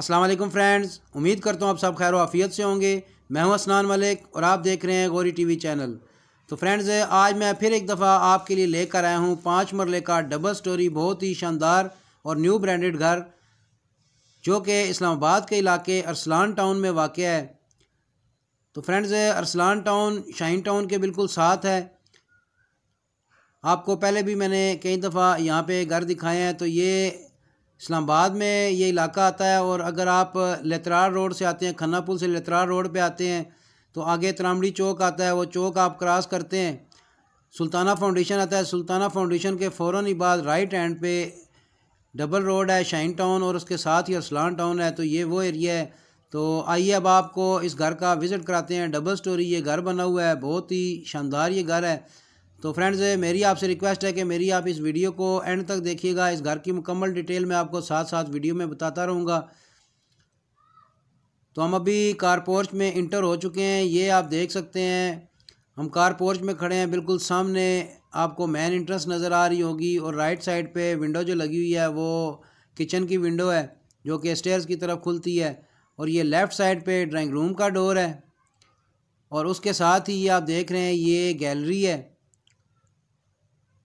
अस्सलाम वालेकुम फ्रेंड्स उम्मीद करता हूँ आप सब खैर आफियत से होंगे मैं हूँ असनान मलिक और आप देख रहे हैं गौरी टीवी चैनल तो फ्रेंड्स आज मैं फिर एक दफ़ा आपके लिए लेकर आया हूँ पाँच मरले का डबल स्टोरी बहुत ही शानदार और न्यू ब्रांडेड घर जो कि इस्लामाबाद के इलाके अरसलान टाउन में वाक़ है तो friends Arsalan Town Shine Town के बिल्कुल साथ है आपको पहले भी मैंने कई दफ़ा यहाँ पे घर दिखाए हैं तो ये इस्लामाबाद में ये इलाका आता है और अगर आप लेतरार रोड से आते हैं खन्ना पुल से लेतरार रोड पे आते हैं तो आगे त्रामड़ी चौक आता है वो चौक आप क्रॉस करते हैं सुल्ताना फाउंडेशन आता है सुल्ताना फाउंडेशन के फ़ौर ही बाद राइट हैंड पे डबल रोड है शाइन टाउन और उसके साथ ही असलान टाउन है तो ये वो एरिया है तो आइए अब आपको इस घर का विज़िट कराते हैं डबल स्टोरी ये घर बना हुआ है बहुत ही शानदार ये घर है तो फ्रेंड्स मेरी आपसे रिक्वेस्ट है कि मेरी आप इस वीडियो को एंड तक देखिएगा इस घर की मुकम्मल डिटेल में आपको साथ साथ वीडियो में बताता रहूँगा तो हम अभी कार पोर्च में इंटर हो चुके हैं ये आप देख सकते हैं हम कार पोर्च में खड़े हैं बिल्कुल सामने आपको मेन इंट्रेंस नज़र आ रही होगी और राइट साइड पे विंडो जो लगी हुई है वो किचन की विंडो है जो कि स्टेयर्स की तरफ खुलती है और ये लेफ़्ट साइड पे ड्राइंग रूम का डोर है और उसके साथ ही ये आप देख रहे हैं ये गैलरी है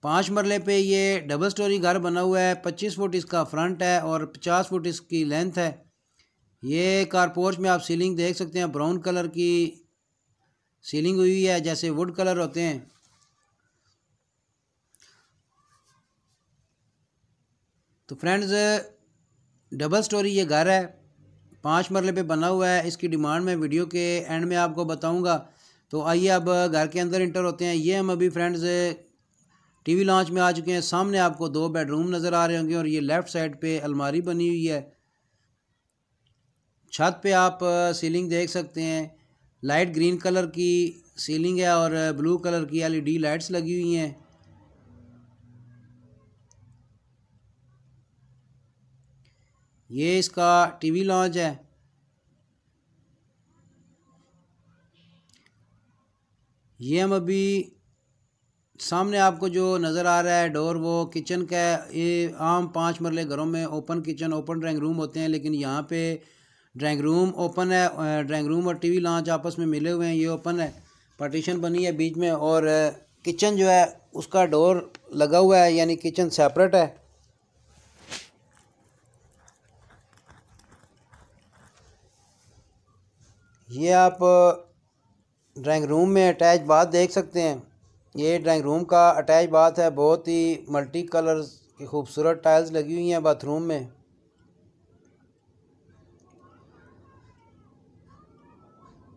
पाँच मरले पे ये डबल स्टोरी घर बना हुआ है पच्चीस फुट इसका फ्रंट है और पचास फुट इसकी लेंथ है ये कारपोर्च में आप सीलिंग देख सकते हैं ब्राउन कलर की सीलिंग हुई है जैसे वुड कलर होते हैं तो फ्रेंड्स डबल स्टोरी ये घर है पाँच मरले पे बना हुआ है इसकी डिमांड में वीडियो के एंड में आपको बताऊंगा तो आइए अब घर के अंदर इंटर होते हैं ये हम अभी फ्रेंड्स टीवी लॉन्च में आ चुके हैं सामने आपको दो बेडरूम नज़र आ रहे होंगे और ये लेफ़्ट साइड पे अलमारी बनी हुई है छत पे आप सीलिंग देख सकते हैं लाइट ग्रीन कलर की सीलिंग है और ब्लू कलर की एलईडी लाइट्स लगी हुई हैं ये इसका टीवी लॉन्च है ये हम अभी सामने आपको जो नज़र आ रहा है डोर वो किचन का ये आम पाँच मरले घरों में open kitchen open drawing room होते हैं लेकिन यहाँ पे ड्राइंग रूम ओपन है ड्राइंग रूम और टीवी लॉन्च आपस में मिले हुए हैं ये ओपन है पार्टीशन बनी है बीच में और किचन जो है उसका डोर लगा हुआ है यानी किचन सेपरेट है ये आप ड्राइंग रूम में अटैच बात देख सकते हैं ये ड्राइंग रूम का अटैच बाथ है बहुत ही मल्टी कलर की खूबसूरत टाइल्स लगी हुई हैं बाथरूम में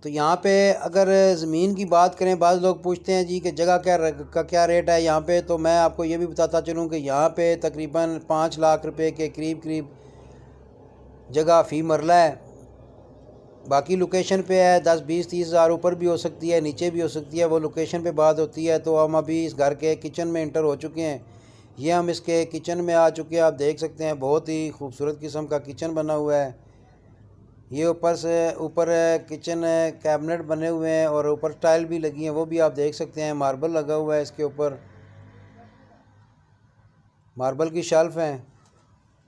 तो यहाँ पे अगर ज़मीन की बात करें बाद लोग पूछते हैं जी कि जगह क्या का क्या रेट है यहाँ पे तो मैं आपको ये भी बताता चलूँ कि यहाँ पे तकरीबन पाँच लाख रुपए के करीब करीब जगह फ़ी मरला है बाकी लोकेशन पे है दस बीस तीस हज़ार ऊपर भी हो सकती है नीचे भी हो सकती है वो लोकेशन पे बात होती है तो हम अभी इस घर के किचन में इंटर हो चुके हैं ये हम इसके किचन में आ चुके हैं आप देख सकते हैं बहुत ही खूबसूरत किस्म का किचन बना हुआ है ये ऊपर से ऊपर किचन कैबिनेट बने हुए हैं और ऊपर टाइल भी लगी हैं वो भी आप देख सकते हैं मार्बल लगा हुआ है इसके ऊपर मार्बल की शेल्फ़ हैं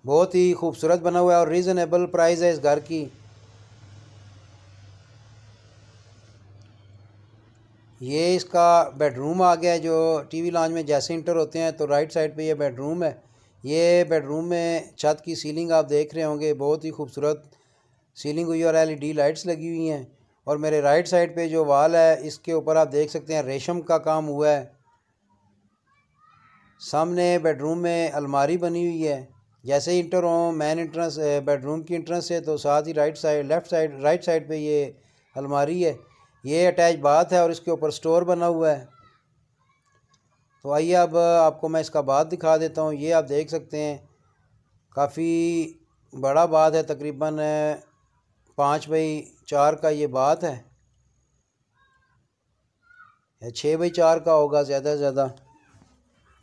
बहुत ही खूबसूरत बना हुआ है और रीज़नेबल प्राइस है इस घर की ये इसका बेडरूम आ गया जो टीवी लॉन्च में जैसे इंटर होते हैं तो राइट साइड पे ये बेडरूम है ये बेडरूम में छत की सीलिंग आप देख रहे होंगे बहुत ही खूबसूरत सीलिंग हुई और एलईडी लाइट्स e लगी हुई हैं और मेरे राइट साइड पे जो वाल है इसके ऊपर आप देख सकते हैं रेशम का काम हुआ है सामने बेडरूम में अलमारी बनी हुई है जैसे ही इंटर हों मैन इंट्रेंस बेडरूम की इंट्रेंस है तो साथ ही right side left side right side पे ये अलमारी है ये अटैच बात है और इसके ऊपर स्टोर बना हुआ है तो आइए अब आपको मैं इसका बात दिखा देता हूँ ये आप देख सकते हैं काफ़ी बड़ा बात है तकरीबन पाँच बाई चार का ये बात है छः बाई चार का होगा ज़्यादा से ज़्यादा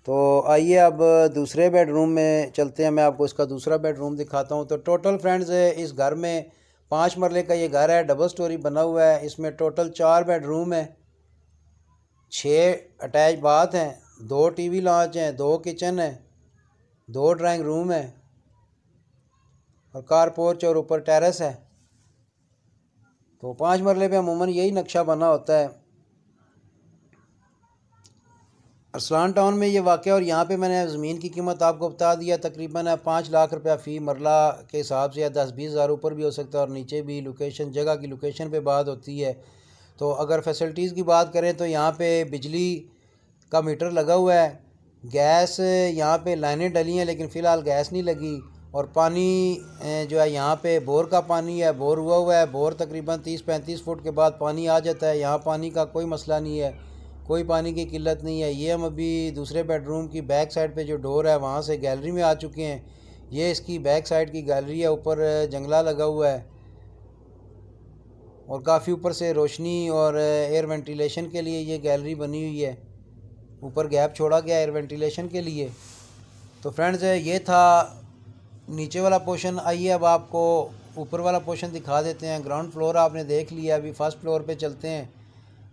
तो आइए अब दूसरे बेडरूम में चलते हैं मैं आपको इसका दूसरा बेडरूम दिखाता हूँ तो टोटल फ्रेंड्स इस घर में पाँच मरले का ये घर है डबल स्टोरी बना हुआ है इसमें टोटल चार बेडरूम है छः अटैच बाथ हैं दो टीवी लॉन्च हैं दो किचन है दो ड्राइंग रूम है और कार पोर्च और ऊपर टेरेस है तो पाँच मरले पे अमूमन यही नक्शा बना होता है अरसलान टाउन में ये वाक़ और यहाँ पे मैंने ज़मीन की कीमत आपको बता दिया तकरीबन पाँच लाख रुपया फ़ी मरला के हिसाब से या दस बीस हज़ार ऊपर भी हो सकता है और नीचे भी लोकेशन जगह की लोकेशन पे बात होती है तो अगर फैसिलिटीज़ की बात करें तो यहाँ पे बिजली का मीटर लगा हुआ है गैस यहाँ पे लाइनें डली हैं लेकिन फ़िलहाल गैस नहीं लगी और पानी जो है यहाँ पर बोर का पानी है बोर हुआ हुआ है बोर तकरीबन तीस पैंतीस फुट के बाद पानी आ जाता है यहाँ पानी का कोई मसला नहीं है कोई पानी की किल्लत नहीं है ये हम अभी दूसरे बेडरूम की बैक साइड पे जो डोर है वहाँ से गैलरी में आ चुके हैं ये इसकी बैक साइड की गैलरी है ऊपर जंगला लगा हुआ है और काफ़ी ऊपर से रोशनी और एयर वेंटिलेशन के लिए ये गैलरी बनी हुई है ऊपर गैप छोड़ा गया एयर वेंटिलेशन के लिए तो फ्रेंड्स ये था नीचे वाला पोर्शन आइए अब आपको ऊपर वाला पोर्शन दिखा देते हैं ग्राउंड फ्लोर आपने देख लिया अभी फर्स्ट फ्लोर पे चलते हैं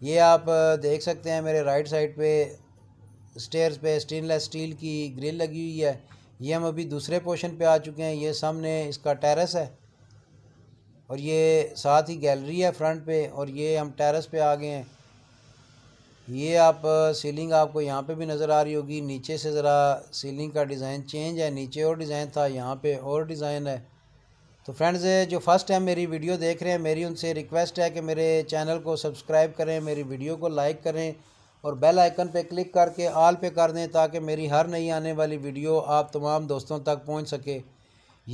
ये आप देख सकते हैं मेरे राइट साइड पे स्टेयर्स पे स्टेनलेस स्टील की ग्रिल लगी हुई है ये हम अभी दूसरे पोर्शन पे आ चुके हैं ये सामने इसका टेरेस है और ये साथ ही गैलरी है फ्रंट पे और ये हम टेरेस पे आ गए हैं ये आप सीलिंग आपको यहाँ पे भी नज़र आ रही होगी नीचे से ज़रा सीलिंग का डिज़ाइन चेंज है नीचे और डिज़ाइन था यहाँ पर और डिज़ाइन है तो फ्रेंड्स जो फर्स्ट टाइम मेरी वीडियो देख रहे हैं मेरी उनसे रिक्वेस्ट है कि मेरे चैनल को सब्सक्राइब करें मेरी वीडियो को लाइक करें और बेल आइकन पर क्लिक करके आल पे कर दें ताकि मेरी हर नई आने वाली वीडियो आप तमाम दोस्तों तक पहुंच सके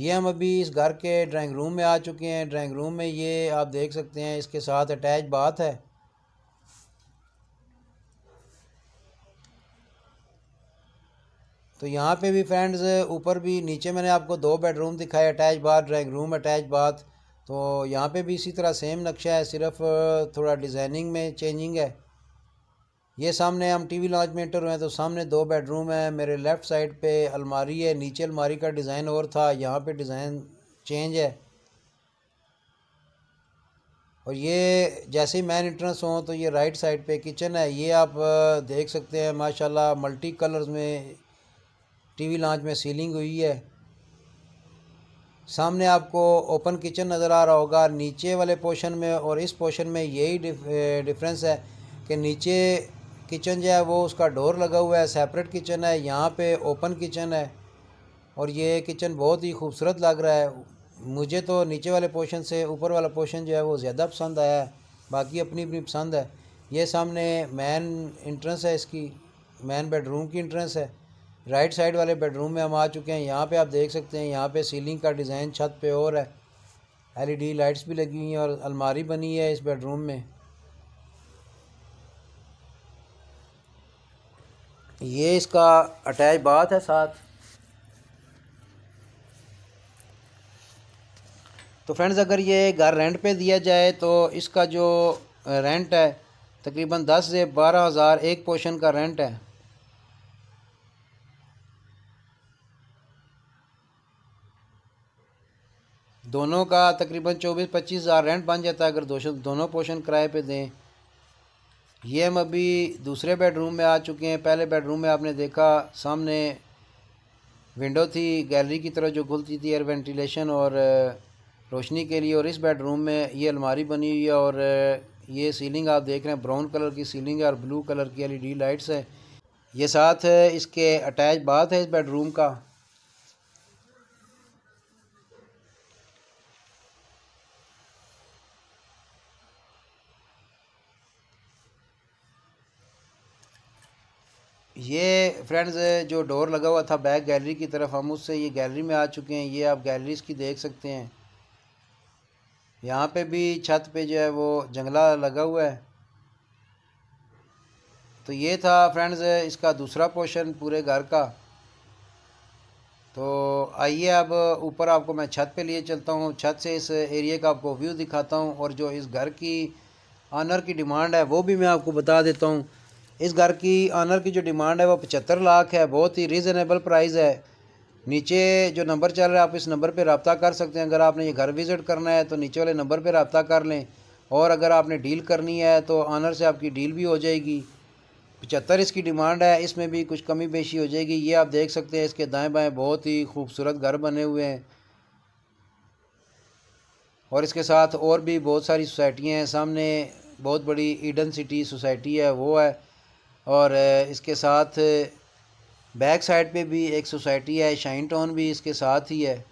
ये हम अभी इस घर के ड्राइंग रूम में आ चुके हैं ड्राइंग रूम में ये आप देख सकते हैं इसके साथ अटैच बात है तो यहाँ पे भी फ्रेंड्स ऊपर भी नीचे मैंने आपको दो बेडरूम दिखाए attach bath drawing room attach bath तो यहाँ पे भी इसी तरह सेम नक्शा है सिर्फ थोड़ा डिज़ाइनिंग में चेंजिंग है ये सामने हम टीवी लॉन्च में इंटर हुए हैं तो सामने दो बेडरूम है मेरे लेफ़्ट साइड पे अलमारी है नीचे अलमारी का डिज़ाइन और था यहाँ पर डिज़ाइन चेंज है और ये जैसे ही मैन इंट्रेंस हों तो ये राइट साइड पे किचन है ये आप देख सकते हैं माशाल्लाह मल्टी कलर्स में टीवी लॉन्च में सीलिंग हुई है सामने आपको ओपन किचन नज़र आ रहा होगा नीचे वाले पोर्शन में और इस पोर्शन में यही डिफरेंस है कि नीचे किचन जो है वो उसका डोर लगा हुआ है सेपरेट किचन है यहाँ पे ओपन किचन है और ये किचन बहुत ही खूबसूरत लग रहा है मुझे तो नीचे वाले पोर्शन से ऊपर वाला पोर्शन जो है वो ज़्यादा पसंद आया है बाकी अपनी अपनी पसंद है ये सामने मैन इंट्रेंस है इसकी मैन बेडरूम की इंट्रेंस है राइट साइड वाले बेडरूम में हम आ चुके हैं यहाँ पे आप देख सकते हैं यहाँ पे सीलिंग का डिज़ाइन छत पे और है एलईडी लाइट्स भी लगी हुई हैं और अलमारी बनी है इस बेडरूम में ये इसका अटैच बात है साथ तो फ्रेंड्स अगर ये घर रेंट पे दिया जाए तो इसका जो रेंट है तकरीबन दस से बारह हज़ार एक पोर्शन का रेंट है दोनों का तकरीबन चौबीस पच्चीस हज़ार रेंट बन जाता है अगर दोनों पोर्शन किराए पे दें ये हम अभी दूसरे बेडरूम में आ चुके हैं पहले बेडरूम में आपने देखा सामने विंडो थी गैलरी की तरह जो खुलती थी एयर वेंटिलेशन और रोशनी के लिए और इस बेडरूम में ये अलमारी बनी हुई है और ये सीलिंग आप देख रहे हैं ब्राउन कलर की सीलिंग है और ब्लू कलर की एलईडी लाइट्स है ये साथ इसके अटैच बाथ है इस बेडरूम का ये फ्रेंड्स जो डोर लगा हुआ था बैक गैलरी की तरफ हम उससे ये गैलरी में आ चुके हैं ये आप गैलरीज की देख सकते हैं यहाँ पे भी छत पे जो है वो जंगला लगा हुआ है तो ये था फ्रेंड्स इसका दूसरा पोर्शन पूरे घर का तो आइए अब ऊपर आपको मैं छत पे लिए चलता हूँ छत से इस एरिया का आपको व्यू दिखाता हूँ और जो इस घर की आनर की डिमांड है वो भी मैं आपको बता देता हूँ इस घर की आनर की जो डिमांड है वो पचहत्तर लाख है बहुत ही रीज़नेबल प्राइस है नीचे जो नंबर चल रहा है आप इस नंबर पर रबता कर सकते हैं अगर आपने ये घर विज़िट करना है तो नीचे वाले नंबर पर रबता कर लें और अगर आपने डील करनी है तो आनर से आपकी डील भी हो जाएगी पचहत्तर इसकी डिमांड है इसमें भी कुछ कमी बेशी हो जाएगी ये आप देख सकते हैं इसके दाएं बाएं बहुत ही खूबसूरत घर बने हुए हैं और इसके साथ और भी बहुत सारी सोसाइटियाँ हैं सामने बहुत बड़ी ईडन सिटी सोसाइटी है वो है और इसके साथ बैक साइड पे भी एक सोसाइटी है शाइन टाउन भी इसके साथ ही है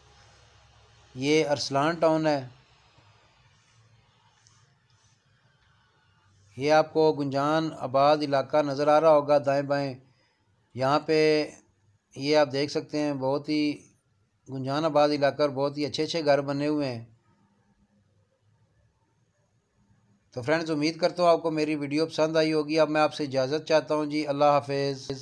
ये अरसलान टाउन है ये आपको गुंजान आबाद इलाका नज़र आ रहा होगा दाएं बाएं यहाँ पे ये आप देख सकते हैं बहुत ही गुंजान आबाद इलाका और बहुत ही अच्छे अच्छे घर बने हुए हैं तो फ्रेंड्स उम्मीद करता हूँ आपको मेरी वीडियो पसंद आई होगी अब मैं आपसे इजाज़त चाहता हूँ जी अल्लाह हाफिज़